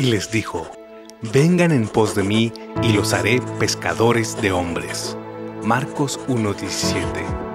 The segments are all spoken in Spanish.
y les dijo, Vengan en pos de mí y los haré pescadores de hombres. Marcos 1:17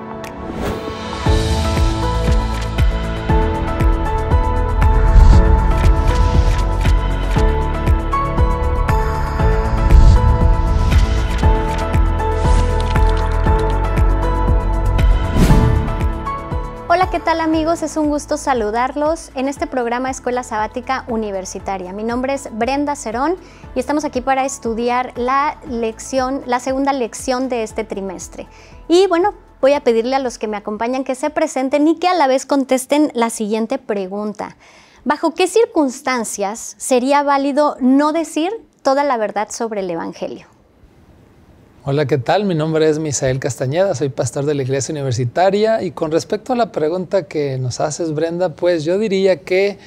Hola amigos? Es un gusto saludarlos en este programa Escuela Sabática Universitaria. Mi nombre es Brenda Cerón y estamos aquí para estudiar la lección, la segunda lección de este trimestre. Y bueno, voy a pedirle a los que me acompañan que se presenten y que a la vez contesten la siguiente pregunta. ¿Bajo qué circunstancias sería válido no decir toda la verdad sobre el Evangelio? Hola, ¿qué tal? Mi nombre es Misael Castañeda, soy pastor de la Iglesia Universitaria y con respecto a la pregunta que nos haces, Brenda, pues yo diría que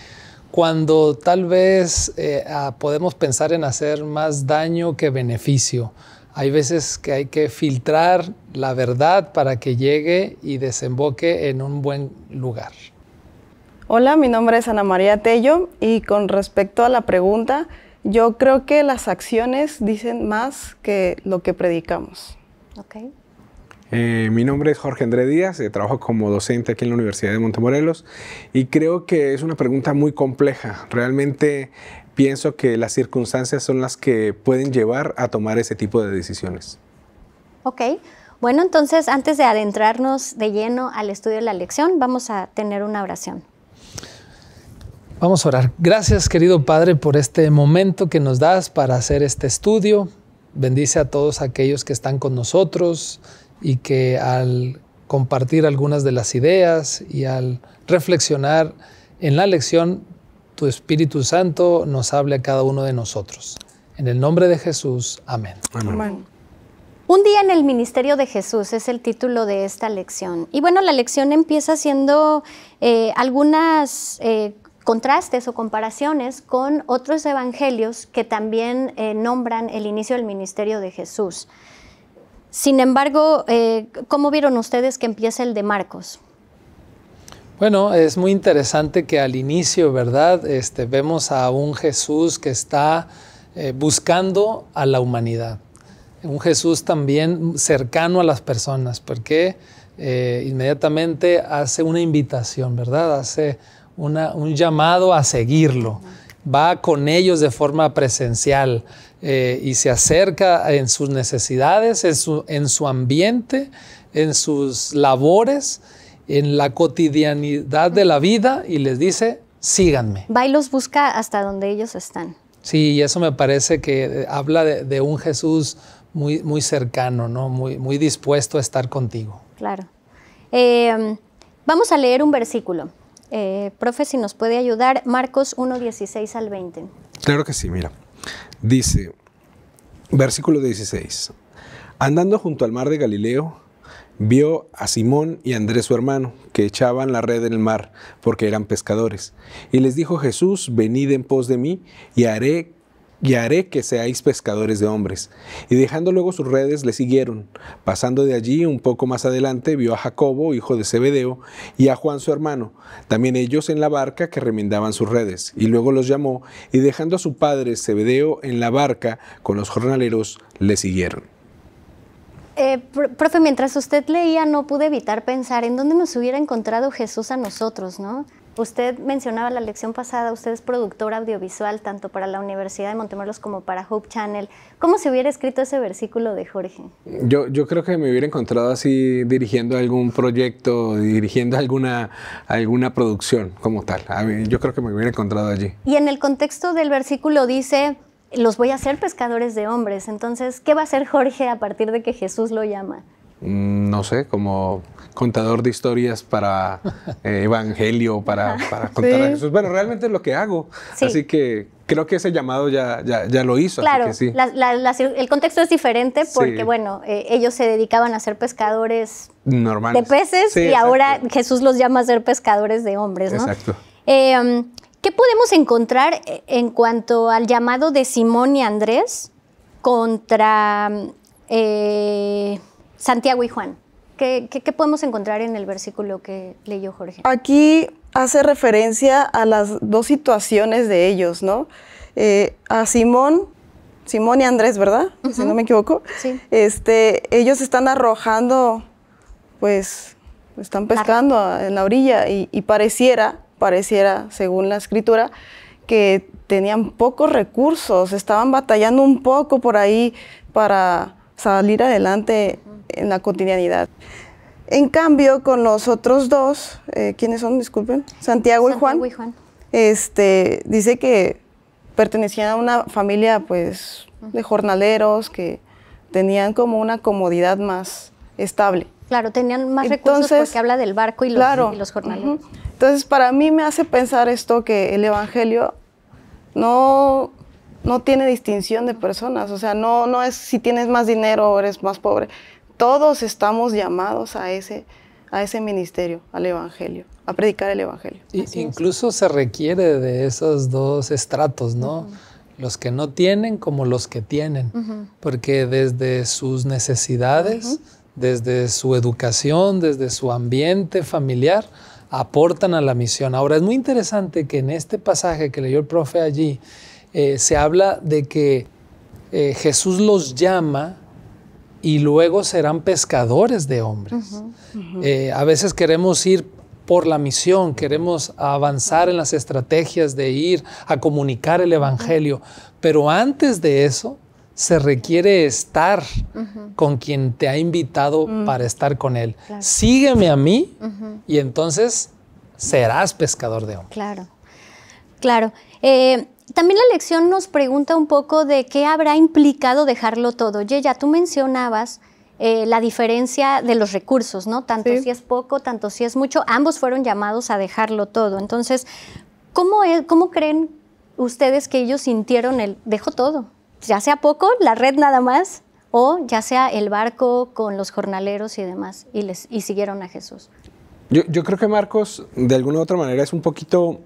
cuando tal vez eh, podemos pensar en hacer más daño que beneficio, hay veces que hay que filtrar la verdad para que llegue y desemboque en un buen lugar. Hola, mi nombre es Ana María Tello y con respecto a la pregunta, yo creo que las acciones dicen más que lo que predicamos. Eh, mi nombre es Jorge André Díaz, eh, trabajo como docente aquí en la Universidad de Montemorelos y creo que es una pregunta muy compleja. Realmente pienso que las circunstancias son las que pueden llevar a tomar ese tipo de decisiones. Ok, bueno, entonces antes de adentrarnos de lleno al estudio de la lección, vamos a tener una oración. Vamos a orar. Gracias querido Padre por este momento que nos das para hacer este estudio. Bendice a todos aquellos que están con nosotros y que al compartir algunas de las ideas y al reflexionar en la lección, tu Espíritu Santo nos hable a cada uno de nosotros. En el nombre de Jesús, amén. amén. Un día en el ministerio de Jesús es el título de esta lección. Y bueno, la lección empieza siendo eh, algunas eh, contrastes o comparaciones con otros evangelios que también eh, nombran el inicio del ministerio de Jesús. Sin embargo, eh, ¿cómo vieron ustedes que empieza el de Marcos? Bueno, es muy interesante que al inicio, ¿verdad? Este, vemos a un Jesús que está eh, buscando a la humanidad. Un Jesús también cercano a las personas, porque inmediatamente hace una invitación, ¿verdad? Hace un llamado a seguirlo. Va con ellos de forma presencial eh, y se acerca en sus necesidades, en su, ambiente, en sus labores, en la cotidianidad de la vida y les dice, síganme. Va y los busca hasta donde ellos están. Sí, y eso me parece que eh, habla de, un Jesús muy, muy cercano, ¿no? Muy, muy dispuesto a estar contigo. Claro. Em, vamos a leer un versículo eh, profe, si nos puede ayudar, Marcos 1, 16 al 20. Claro que sí, mira. Dice, versículo 16, andando junto al mar de Galileo, vio a Simón y Andrés su hermano, que echaban la red en el mar, porque eran pescadores. Y les dijo Jesús, venid en pos de mí, y haré y haré que seáis pescadores de hombres. Y dejando luego sus redes, le siguieron. Pasando de allí un poco más adelante, vio a Jacobo, hijo de Zebedeo, y a Juan su hermano, también ellos en la barca que remendaban sus redes. Y luego los llamó, y dejando a su padre Zebedeo en la barca con los jornaleros, le siguieron. Eh, profe, mientras usted leía, no pude evitar pensar en dónde nos hubiera encontrado Jesús a nosotros, ¿no? Usted mencionaba la lección pasada, usted es productor audiovisual tanto para la Universidad de Montemorelos como para Hope Channel. ¿Cómo se hubiera escrito ese versículo de Jorge? Yo, creo que me hubiera encontrado así dirigiendo algún proyecto, dirigiendo alguna, alguna producción como tal. yo creo que me hubiera encontrado allí. Y en el contexto del versículo dice, los voy a hacer pescadores de hombres. Entonces, ¿qué va a hacer Jorge a partir de que Jesús lo llama? Mm, no sé, como contador de historias para eh, evangelio, para, contar a Jesús. Bueno, realmente es lo que hago. Así que creo que ese llamado ya, ya, lo hizo. Claro, el contexto es diferente porque, bueno, eh, ellos se dedicaban a ser pescadores de peces y ahora Jesús los llama a ser pescadores de hombres, ¿no? Exacto. Em, ¿Qué podemos encontrar eh, en cuanto al llamado de Simón y Andrés contra Santiago y Juan. ¿Qué, podemos encontrar en el versículo que leyó Jorge? Aquí hace referencia a las dos situaciones de ellos, ¿no? Eh, a Simón, Simón y Andrés, ¿verdad? Si no me equivoco. Este, ellos están arrojando, pues, están pescando en la orilla y, y pareciera, pareciera, según la escritura, que tenían pocos recursos, estaban batallando un poco por ahí para salir adelante en la cotidianidad. En cambio, con los otros dos, eh, ¿quiénes son? Disculpen, Santiago, y, Juan, Juan, Este, dice que pertenecían a una familia pues de jornaleros que tenían como una comodidad más estable. Claro, tenían más recursos porque habla del barco y los, jornaleros. Entonces, para mí me hace pensar esto que el Evangelio no, no tiene distinción de personas, o sea, no, no es si tienes más dinero o eres más pobre, todos estamos llamados a ese, a ese ministerio, al Evangelio, a predicar el Evangelio. Y, incluso se requiere de esos dos estratos, ¿no? Los que no tienen como los que tienen, porque desde sus necesidades, desde su educación, desde su ambiente familiar, aportan a la misión. Ahora, es muy interesante que en este pasaje que leyó el profe allí, eh, se habla de que eh, Jesús los llama y luego serán pescadores de hombres. Eh, a veces queremos ir por la misión, queremos avanzar en las estrategias de ir a comunicar el Evangelio, pero antes de eso se requiere estar con quien te ha invitado mm. para estar con él. Sígueme a mí y entonces serás pescador de hombres. Claro, claro. Eh, también la lección nos pregunta un poco de qué habrá implicado dejarlo todo. ya tú mencionabas eh, la diferencia de los recursos, ¿no? Tanto si es poco, tanto si es mucho, ambos fueron llamados a dejarlo todo. Entonces, ¿cómo, es, cómo creen ustedes que ellos sintieron el dejo todo? Ya sea poco, la red nada más, o ya sea el barco con los jornaleros y demás, y, les, y siguieron a Jesús. Yo, yo creo que Marcos, de alguna u otra manera, es un poquito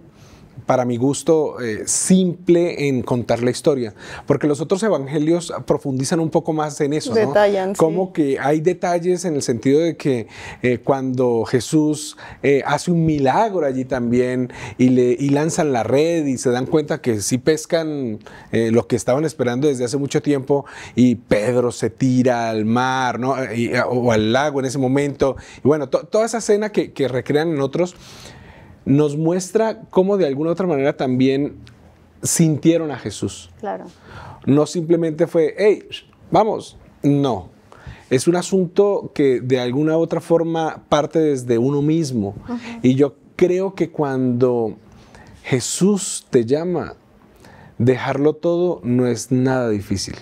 para mi gusto, eh, simple en contar la historia, porque los otros evangelios profundizan un poco más en eso. ¿no? Como que hay detalles en el sentido de que eh, cuando Jesús eh, hace un milagro allí también y, le, lanzan la red y se dan cuenta que sí pescan lo que estaban esperando desde hace mucho tiempo y Pedro se tira al mar o al lago en ese momento. Y bueno, toda esa escena que recrean en otros nos muestra cómo de alguna otra manera también sintieron a Jesús. Claro. No simplemente fue, hey, vamos, no. Es un asunto que de alguna otra forma parte desde uno mismo. Y yo creo que cuando Jesús te llama, dejarlo todo no es nada difícil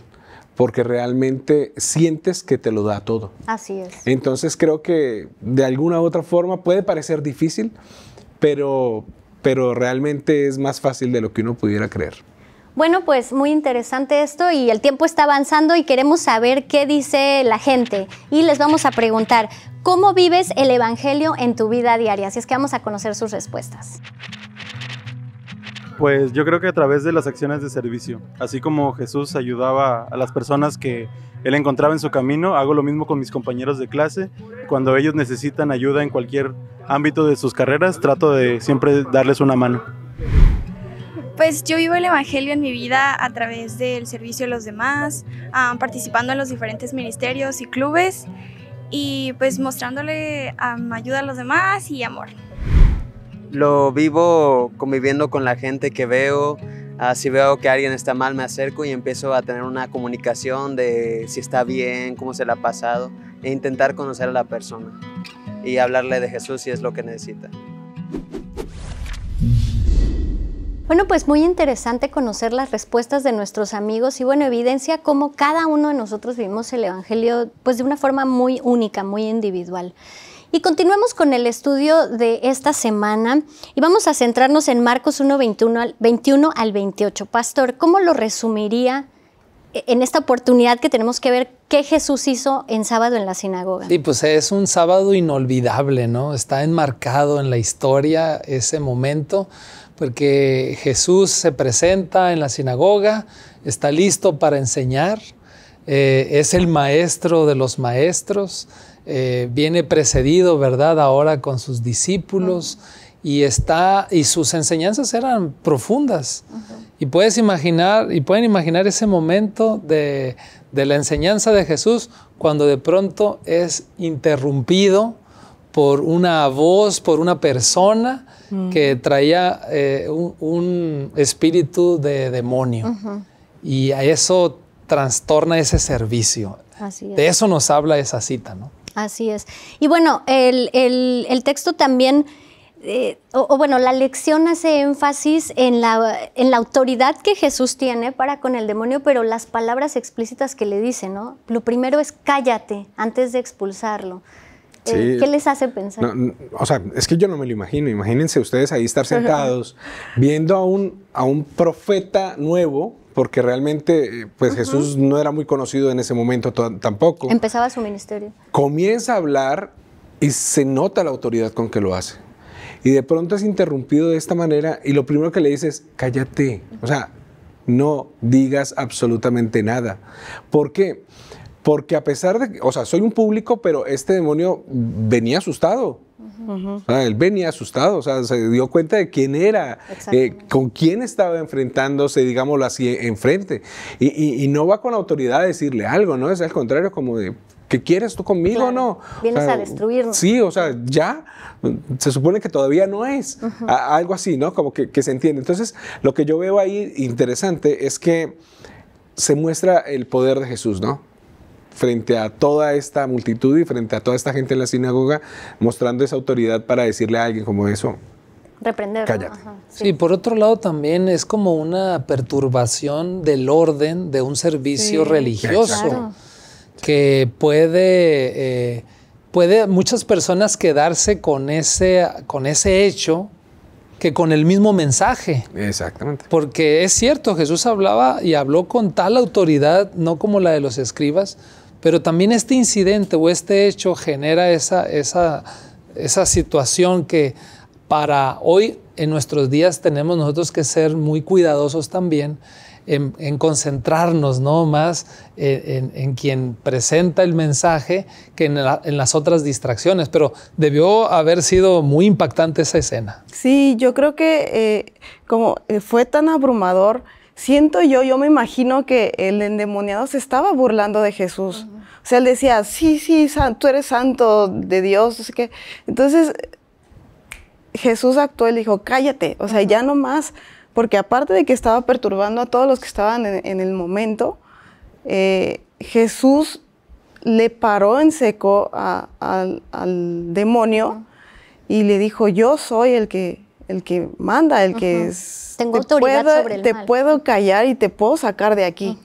porque realmente sientes que te lo da todo. Así es. Entonces creo que de alguna otra forma puede parecer difícil, pero, pero realmente es más fácil de lo que uno pudiera creer. Bueno, pues muy interesante esto y el tiempo está avanzando y queremos saber qué dice la gente. Y les vamos a preguntar, ¿cómo vives el Evangelio en tu vida diaria? Así es que vamos a conocer sus respuestas. Pues yo creo que a través de las acciones de servicio, así como Jesús ayudaba a las personas que él encontraba en su camino, hago lo mismo con mis compañeros de clase. Cuando ellos necesitan ayuda en cualquier ámbito de sus carreras, trato de siempre darles una mano. Pues yo vivo el Evangelio en mi vida a través del servicio a los demás, ah, participando en los diferentes ministerios y clubes y pues mostrándole ayuda a los demás y amor lo vivo conviviendo con la gente que veo. Ah, si veo que alguien está mal, me acerco y empiezo a tener una comunicación de si está bien, cómo se le ha pasado, e intentar conocer a la persona y hablarle de Jesús si es lo que necesita. Bueno, pues muy interesante conocer las respuestas de nuestros amigos y bueno, evidencia cómo cada uno de nosotros vivimos el Evangelio pues de una forma muy única, muy individual. Y continuemos con el estudio de esta semana y vamos a centrarnos en Marcos 1, 21 al, al 28. Pastor, ¿cómo lo resumiría eh, en esta oportunidad que tenemos que ver qué Jesús hizo en sábado en la sinagoga? Sí, pues es un sábado inolvidable, ¿no? Está enmarcado en la historia ese momento porque Jesús se presenta en la sinagoga, está listo para enseñar, eh, es el maestro de los maestros, eh, viene precedido, ¿verdad? Ahora con sus discípulos y está y sus enseñanzas eran profundas. Y puedes imaginar y pueden imaginar ese momento de, de, la enseñanza de Jesús cuando de pronto es interrumpido por una voz, por una persona que traía eh, un, espíritu de demonio. Y a eso trastorna ese servicio. De eso nos habla esa cita, ¿no? Así es. Y bueno, el, texto también... Eh, o, bueno, la lección hace énfasis en la, autoridad que Jesús tiene para con el demonio, pero las palabras explícitas que le dice, ¿no? Lo primero es cállate antes de expulsarlo. Eh, ¿Qué les hace pensar? o sea, es que yo no me lo imagino. Imagínense ustedes ahí estar sentados viendo a un, a un profeta nuevo porque realmente eh, pues Jesús no era muy conocido en ese momento tampoco. Empezaba su ministerio. Comienza a hablar y se nota la autoridad con que lo hace. Y de pronto es interrumpido de esta manera y lo primero que le dice cállate, o sea, no digas absolutamente nada. ¿Por qué? Porque a pesar de que, o sea, soy un público, pero este demonio venía asustado él venía asustado, o sea, se dio cuenta de quién era, eh, con quién estaba enfrentándose, digámoslo así, enfrente. Y, no va con autoridad a decirle algo, ¿no? Es al contrario, como de, ¿qué quieres tú conmigo o no? Vienes a destruirnos. Sí, o sea, ya, se supone que todavía no es, algo así, ¿no? Como que se entiende. Entonces, lo que yo veo ahí interesante es que se muestra el poder de Jesús, ¿no? frente a toda esta multitud y frente a toda esta gente en la sinagoga, mostrando esa autoridad para decirle a alguien como eso. Reprender. Cállate. por otro lado también es como una perturbación del orden de un servicio religioso que puede, eh, puede muchas personas quedarse con ese, con ese hecho que con el mismo mensaje. Exactamente. Porque es cierto, Jesús hablaba y habló con tal autoridad, no como la de los escribas, pero también este incidente o este hecho genera esa, situación que para hoy, en nuestros días, tenemos nosotros que ser muy cuidadosos también en, concentrarnos ¿no? más eh, en, quien presenta el mensaje que en, las otras distracciones. Pero debió haber sido muy impactante esa escena. Sí, yo creo que eh, como eh, fue tan abrumador siento yo, yo me imagino que el endemoniado se estaba burlando de Jesús. O sea, él decía, sí, sí, tú eres santo de Dios. no entonces, Jesús actuó y dijo, cállate, o sea, ya no más, porque aparte de que estaba perturbando a todos los que estaban en, el momento, eh, Jesús le paró en seco al, demonio y le dijo, yo soy el que el que manda, el que es, Tengo te autoridad puedo, Te puedo callar y te puedo sacar de aquí.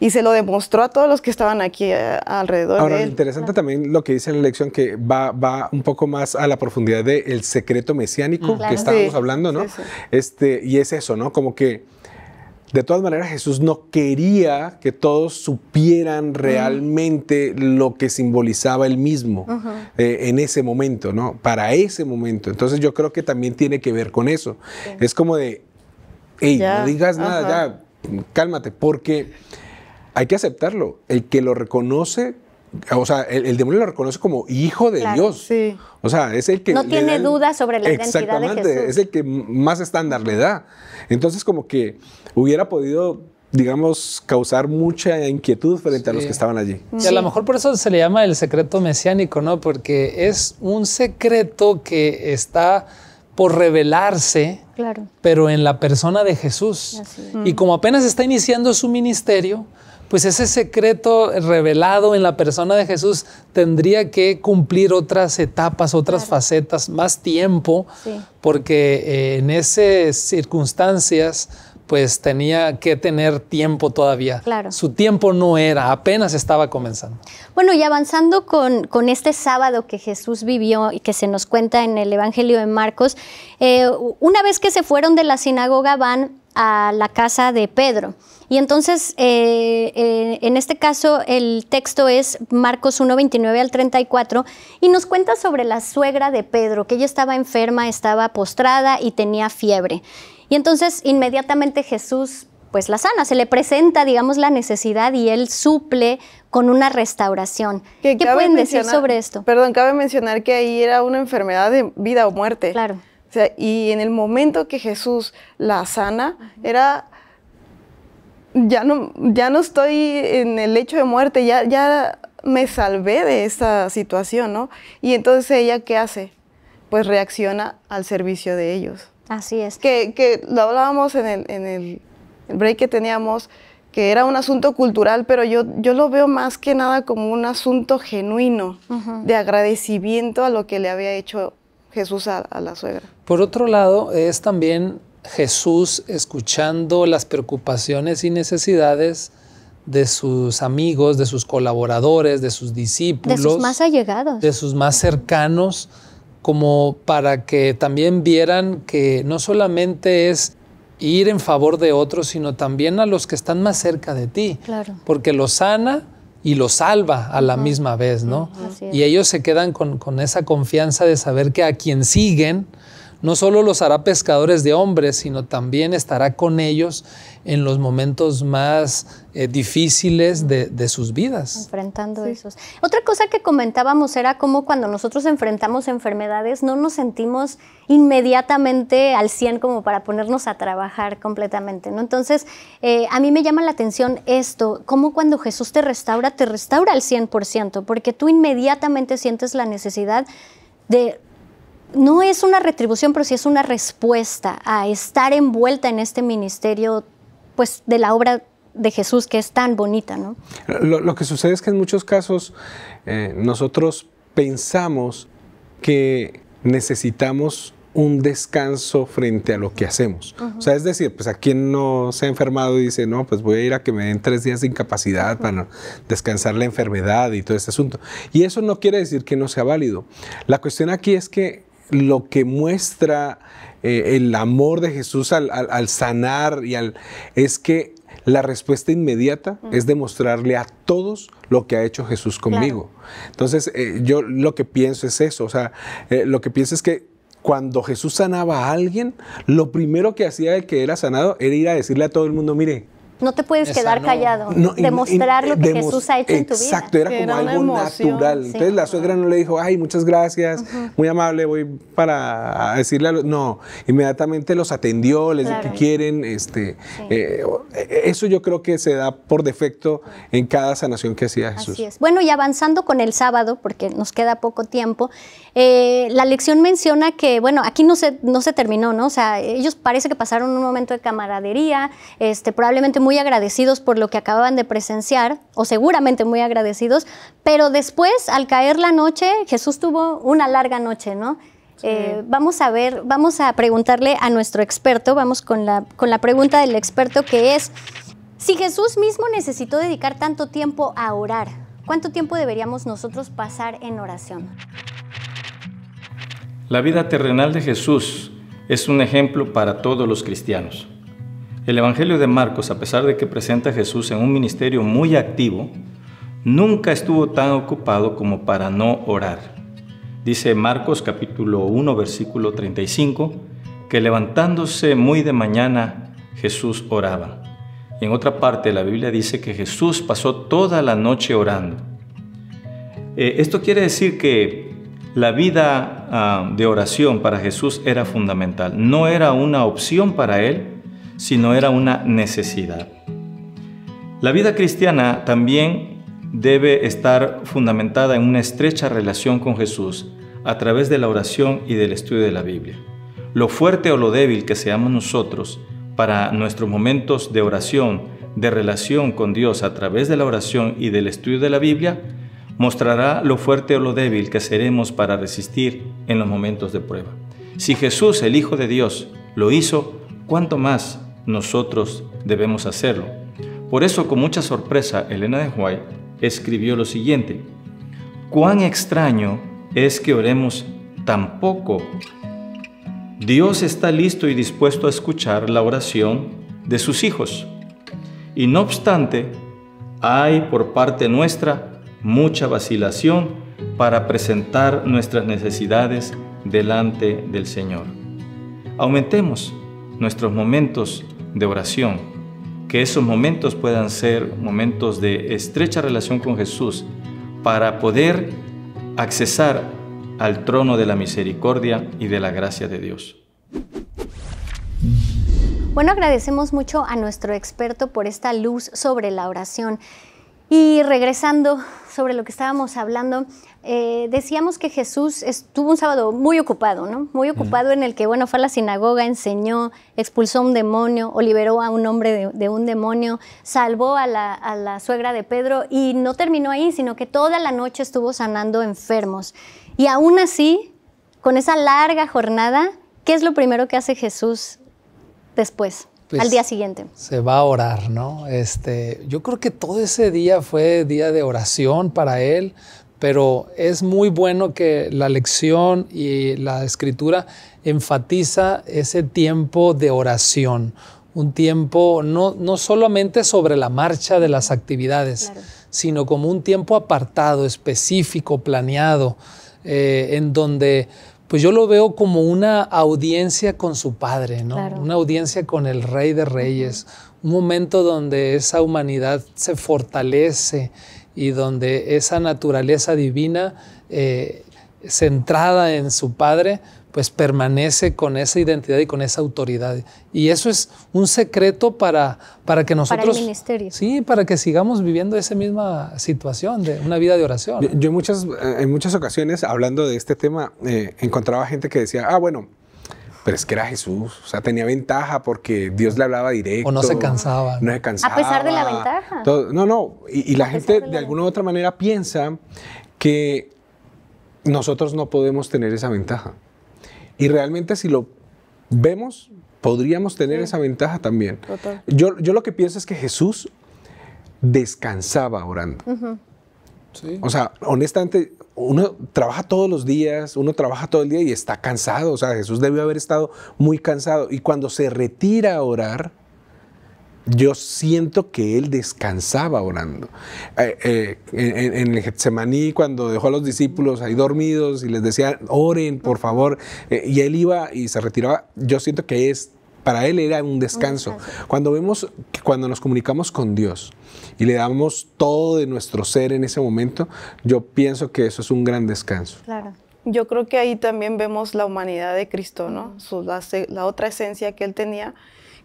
Y se lo demostró a todos los que estaban aquí eh, alrededor Ahora, Interesante también lo que dice en la lección, que va, un poco más a la profundidad del secreto mesiánico mm, que estamos estábamos hablando, ¿no? Este, y es eso, ¿no? Como que de todas maneras, Jesús no quería que todos supieran realmente lo que simbolizaba él mismo eh, en ese momento, ¿no? Para ese momento. Entonces yo creo que también tiene que ver con eso. Es como de, hey, no digas nada, ya, cálmate, porque hay que aceptarlo. El que lo reconoce o sea, el, demonio lo reconoce como hijo de Dios. Sí. O sea, es el que... No tiene dudas duda sobre la identidad de Jesús. Es el que más estándar le da. Entonces, como que hubiera podido digamos, causar mucha inquietud frente a los que estaban allí. Y a lo mejor por eso se le llama el secreto mesiánico, ¿no? Porque es un secreto que está por revelarse, claro. pero en la persona de Jesús. Y como apenas está iniciando su ministerio, pues ese secreto revelado en la persona de Jesús tendría que cumplir otras etapas, otras facetas, más tiempo, porque eh, en esas circunstancias pues tenía que tener tiempo todavía. Claro. Su tiempo no era, apenas estaba comenzando. Bueno, y avanzando con, este sábado que Jesús vivió y que se nos cuenta en el Evangelio de Marcos, eh, una vez que se fueron de la sinagoga van a la casa de Pedro. Y entonces, eh, eh, en este caso, el texto es Marcos 1, 29 al 34, y nos cuenta sobre la suegra de Pedro, que ella estaba enferma, estaba postrada y tenía fiebre. Y entonces, inmediatamente Jesús pues la sana, se le presenta, digamos, la necesidad y él suple con una restauración. ¿Qué pueden decir sobre esto? Perdón, cabe mencionar que ahí era una enfermedad de vida o muerte. Claro. y en el momento que Jesús la sana, era ya no, ya no estoy en el lecho de muerte, ya, ya me salvé de esta situación, ¿no? Y entonces ella, ¿qué hace? Pues reacciona al servicio de ellos. Así es. Que, que lo hablábamos en el, en el break que teníamos, que era un asunto cultural, pero yo, yo lo veo más que nada como un asunto genuino, de agradecimiento a lo que le había hecho Jesús a, la suegra. Por otro lado, es también Jesús, escuchando las preocupaciones y necesidades de sus amigos, de sus colaboradores, de sus discípulos, de sus más allegados, de sus más cercanos, como para que también vieran que no solamente es ir en favor de otros, sino también a los que están más cerca de ti, claro. porque lo sana y lo salva a la misma vez, ¿no? Y ellos se quedan con, con, esa confianza de saber que a quien siguen, no solo los hará pescadores de hombres, sino también estará con ellos en los momentos más eh, difíciles de, sus vidas. Enfrentando esos. Otra cosa que comentábamos era cómo cuando nosotros enfrentamos enfermedades no nos sentimos inmediatamente al 100 como para ponernos a trabajar completamente, ¿no? Entonces, eh, a mí me llama la atención esto, cómo cuando Jesús te restaura, te restaura al 100%, porque tú inmediatamente sientes la necesidad de no es una retribución, pero sí es una respuesta a estar envuelta en este ministerio pues, de la obra de Jesús que es tan bonita. ¿no? Lo, que sucede es que en muchos casos eh, nosotros pensamos que necesitamos un descanso frente a lo que hacemos. O sea, es decir, pues a quien no se ha enfermado y dice, no, pues voy a ir a que me den tres días de incapacidad para descansar la enfermedad y todo este asunto. Y eso no quiere decir que no sea válido. La cuestión aquí es que lo que muestra eh, el amor de Jesús al, sanar y al es que la respuesta inmediata es demostrarle a todos lo que ha hecho Jesús conmigo. Entonces, eh, yo lo que pienso es eso, o sea, eh, lo que pienso es que cuando Jesús sanaba a alguien, lo primero que hacía el que era sanado era ir a decirle a todo el mundo, mire, no te puedes quedar callado, demostrar lo que eh, Jesús ha hecho en tu vida. Exacto, era como algo natural. Entonces la suegra no le dijo, ay, muchas gracias, muy amable, voy para decirle a No, inmediatamente los atendió, les dijo que quieren. Este, eh, eh, eso yo creo que se da por defecto en cada sanación que hacía Jesús. Así es. Bueno, y avanzando con el sábado, porque nos queda poco tiempo, la lección menciona que, bueno, aquí no se, no se terminó, ¿no? O sea, ellos parece que pasaron un momento de camaradería, este, probablemente muy muy agradecidos por lo que acababan de presenciar, o seguramente muy agradecidos, pero después, al caer la noche, Jesús tuvo una larga noche, ¿no? Eh, vamos a ver, vamos a preguntarle a nuestro experto, vamos con la, con la pregunta del experto que es, si Jesús mismo necesitó dedicar tanto tiempo a orar, ¿cuánto tiempo deberíamos nosotros pasar en oración? La vida terrenal de Jesús es un ejemplo para todos los cristianos. El Evangelio de Marcos, a pesar de que presenta a Jesús en un ministerio muy activo, nunca estuvo tan ocupado como para no orar. Dice Marcos capítulo 1 versículo 35 que levantándose muy de mañana Jesús oraba. Y en otra parte la Biblia dice que Jesús pasó toda la noche orando. Eh, esto quiere decir que la vida ah, de oración para Jesús era fundamental. No era una opción para él, sino era una necesidad. La vida cristiana también debe estar fundamentada en una estrecha relación con Jesús a través de la oración y del estudio de la Biblia. Lo fuerte o lo débil que seamos nosotros para nuestros momentos de oración, de relación con Dios a través de la oración y del estudio de la Biblia, mostrará lo fuerte o lo débil que seremos para resistir en los momentos de prueba. Si Jesús, el Hijo de Dios, lo hizo, ¿cuánto más nosotros debemos hacerlo. Por eso, con mucha sorpresa, Elena de White escribió lo siguiente, cuán extraño es que oremos tan poco. Dios está listo y dispuesto a escuchar la oración de sus hijos. Y no obstante, hay por parte nuestra mucha vacilación para presentar nuestras necesidades delante del Señor. Aumentemos nuestros momentos de oración, que esos momentos puedan ser momentos de estrecha relación con Jesús para poder accesar al trono de la misericordia y de la gracia de Dios. Bueno, agradecemos mucho a nuestro experto por esta luz sobre la oración. Y regresando sobre lo que estábamos hablando, eh, decíamos que Jesús estuvo un sábado muy ocupado, ¿no? Muy ocupado en el que, bueno, fue a la sinagoga, enseñó, expulsó un demonio o liberó a un hombre de, un demonio, salvó a la, suegra de Pedro y no terminó ahí, sino que toda la noche estuvo sanando enfermos. Y aún así, con esa larga jornada, ¿qué es lo primero que hace Jesús después? Pues, al día siguiente. Se va a orar, ¿no? Este, yo creo que todo ese día fue día de oración para él, pero es muy bueno que la lección y la escritura enfatiza ese tiempo de oración, un tiempo no, no solamente sobre la marcha de las actividades, sino como un tiempo apartado, específico, planeado, eh, en donde pues yo lo veo como una audiencia con su padre, ¿no? Una audiencia con el rey de reyes, un momento donde esa humanidad se fortalece y donde esa naturaleza divina eh, centrada en su padre, pues permanece con esa identidad y con esa autoridad. Y eso es un secreto para, para que nosotros... Para el ministerio. Sí, para que sigamos viviendo esa misma situación de una vida de oración. Yo en muchas, eh, en muchas ocasiones, hablando de este tema, eh, encontraba gente que decía, ah, bueno, pero es que era Jesús, o sea, tenía ventaja porque Dios le hablaba directo. O no se cansaba. No se cansaba. A pesar de la ventaja. no, no, y, la gente de alguna u otra manera piensa que nosotros no podemos tener esa ventaja. Y realmente si lo vemos, podríamos tener esa ventaja también. Yo, lo que pienso es que Jesús descansaba orando. O sea, honestamente, uno trabaja todos los días, uno trabaja todo el día y está cansado. O sea, Jesús debió haber estado muy cansado. Y cuando se retira a orar, yo siento que él descansaba orando. Eh, eh, en, el Getsemaní, cuando dejó a los discípulos ahí dormidos y les decía, oren, por favor, eh, y él iba y se retiraba, yo siento que es, para él era un descanso. Cuando vemos, cuando nos comunicamos con Dios y le damos todo de nuestro ser en ese momento, yo pienso que eso es un gran descanso. Claro. Yo creo que ahí también vemos la humanidad de Cristo, ¿no? la otra esencia que él tenía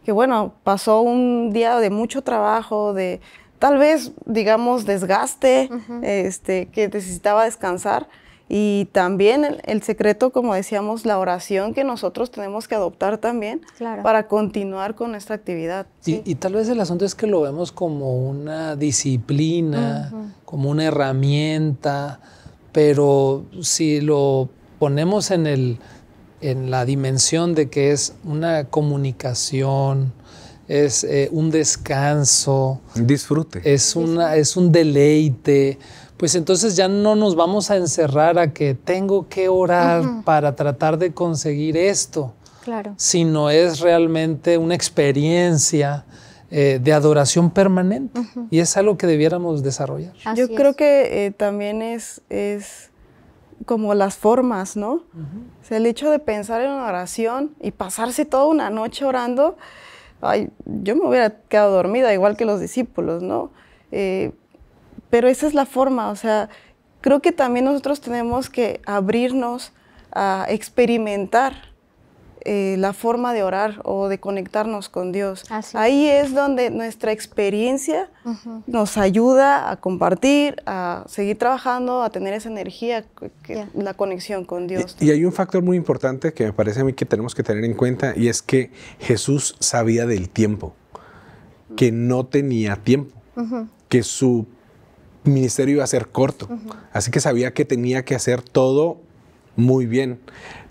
que bueno, pasó un día de mucho trabajo, de tal vez, digamos, desgaste, este, que necesitaba descansar. Y también el, secreto, como decíamos, la oración que nosotros tenemos que adoptar también para continuar con nuestra actividad. Y, tal vez el asunto es que lo vemos como una disciplina, como una herramienta, pero si lo ponemos en el en la dimensión de que es una comunicación, es eh, un descanso. Disfrute. Es, una, es un deleite. Pues entonces ya no nos vamos a encerrar a que tengo que orar para tratar de conseguir esto. Claro. Sino es realmente una experiencia eh, de adoración permanente. Y es algo que debiéramos desarrollar. Yo creo que eh, también es como las formas, ¿no? o sea, el hecho de pensar en una oración y pasarse toda una noche orando, ay, yo me hubiera quedado dormida igual que los discípulos, ¿no? Eh, pero esa es la forma, o sea, creo que también nosotros tenemos que abrirnos a experimentar eh, la forma de orar o de conectarnos con Dios. Ahí es donde nuestra experiencia nos ayuda a compartir, a seguir trabajando, a tener esa energía, la conexión con Dios. Y, hay un factor muy importante que me parece a mí que tenemos que tener en cuenta y es que Jesús sabía del tiempo, que no tenía tiempo, que su ministerio iba a ser corto, así que sabía que tenía que hacer todo muy bien.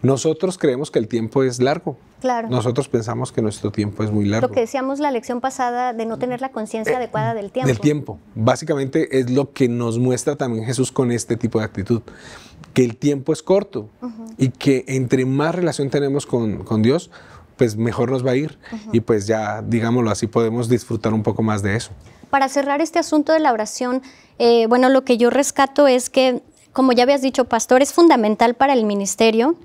Nosotros creemos que el tiempo es largo. Claro. Nosotros pensamos que nuestro tiempo es muy largo. Lo que decíamos la lección pasada de no tener la conciencia eh, adecuada del tiempo. Del tiempo. Básicamente es lo que nos muestra también Jesús con este tipo de actitud. Que el tiempo es corto y que entre más relación tenemos con, Dios, pues mejor nos va a ir y pues ya, digámoslo así, podemos disfrutar un poco más de eso. Para cerrar este asunto de la oración, eh, bueno, lo que yo rescato es que como ya habías dicho, pastor, es fundamental para el ministerio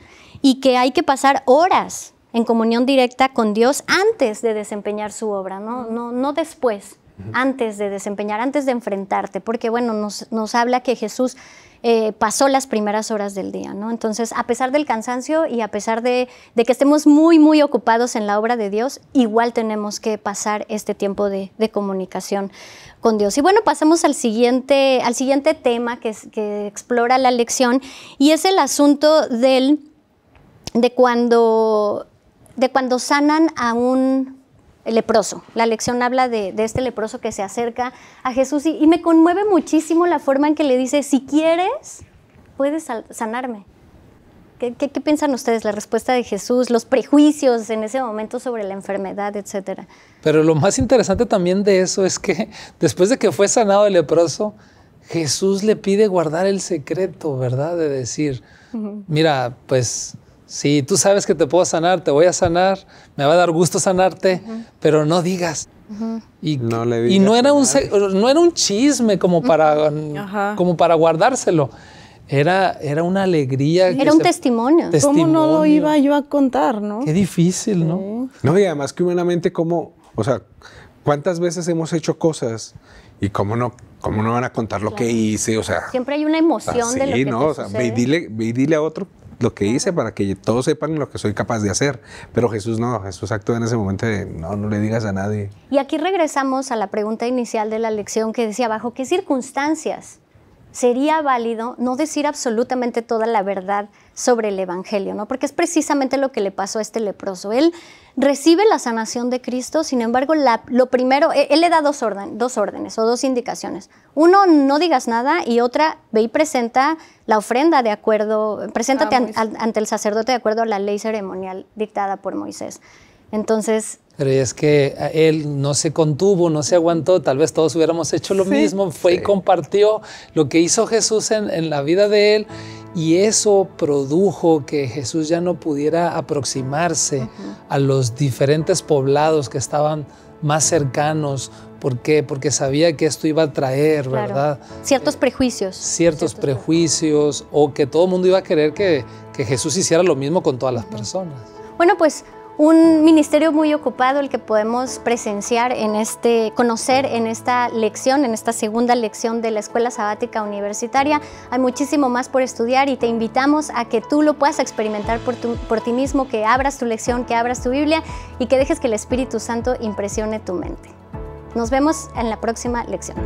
y que hay que pasar horas en comunión directa con Dios antes de desempeñar su obra, no, no, no después, antes de desempeñar, antes de enfrentarte, porque bueno, nos, nos habla que Jesús eh, pasó las primeras horas del día, ¿no? Entonces, a pesar del cansancio y a pesar de, que estemos muy, muy ocupados en la obra de Dios, igual tenemos que pasar este tiempo de, comunicación con Dios. Y bueno, pasamos al siguiente, al siguiente tema que, explora la lección y es el asunto del, de, cuando, de cuando sanan a un leproso. La lección habla de, este leproso que se acerca a Jesús y, me conmueve muchísimo la forma en que le dice, si quieres, puedes sanarme. ¿Qué, piensan ustedes? La respuesta de Jesús, los prejuicios en ese momento sobre la enfermedad, etcétera. Pero lo más interesante también de eso es que después de que fue sanado el leproso, Jesús le pide guardar el secreto, ¿verdad? De decir, mira, pues Sí, tú sabes que te puedo sanar, te voy a sanar, me va a dar gusto sanarte, pero no digas. Y, no, le y no, era un, no era un chisme como para, um, como para guardárselo. Era, era una alegría. Era un testimonio. ¿Cómo no lo iba yo a contar, no? Qué difícil, ¿no? No, y además que humanamente, ¿cómo? O sea, ¿cuántas veces hemos hecho cosas y cómo no, cómo no van a contar lo que hice? O sea, siempre hay una emoción de lo que ¿no? dile, ve y dile a otro lo que hice para que todos sepan lo que soy capaz de hacer. Pero Jesús no, Jesús actúa en ese momento no, no le digas a nadie. Y aquí regresamos a la pregunta inicial de la lección que decía bajo ¿qué circunstancias sería válido no decir absolutamente toda la verdad sobre el Evangelio, ¿no? Porque es precisamente lo que le pasó a este leproso. Él recibe la sanación de Cristo, sin embargo, lo primero, e, él, le da dos, órdenes o dos indicaciones. Uno, no digas nada, y otra, ve y presenta la ofrenda de acuerdo, preséntate ah, ante el sacerdote de acuerdo a la ley ceremonial dictada por Moisés. Entonces, pero es que él no se contuvo, no se aguantó, tal vez todos hubiéramos hecho lo mismo, fue y compartió lo que hizo Jesús en, la vida de él y eso produjo que Jesús ya no pudiera aproximarse a los diferentes poblados que estaban más cercanos. ¿Por qué? Porque sabía que esto iba a traer, ¿verdad? Ciertos eh, prejuicios. Ciertos, prejuicios, o que todo el mundo iba a querer que, Jesús hiciera lo mismo con todas las personas. Bueno, pues un ministerio muy ocupado el que podemos presenciar en este, conocer en esta lección, en esta segunda lección de la Escuela Sabática Universitaria. Hay muchísimo más por estudiar y te invitamos a que tú lo puedas experimentar por, por ti mismo, que abras tu lección, que abras tu Biblia y que dejes que el Espíritu Santo impresione tu mente. Nos vemos en la próxima lección.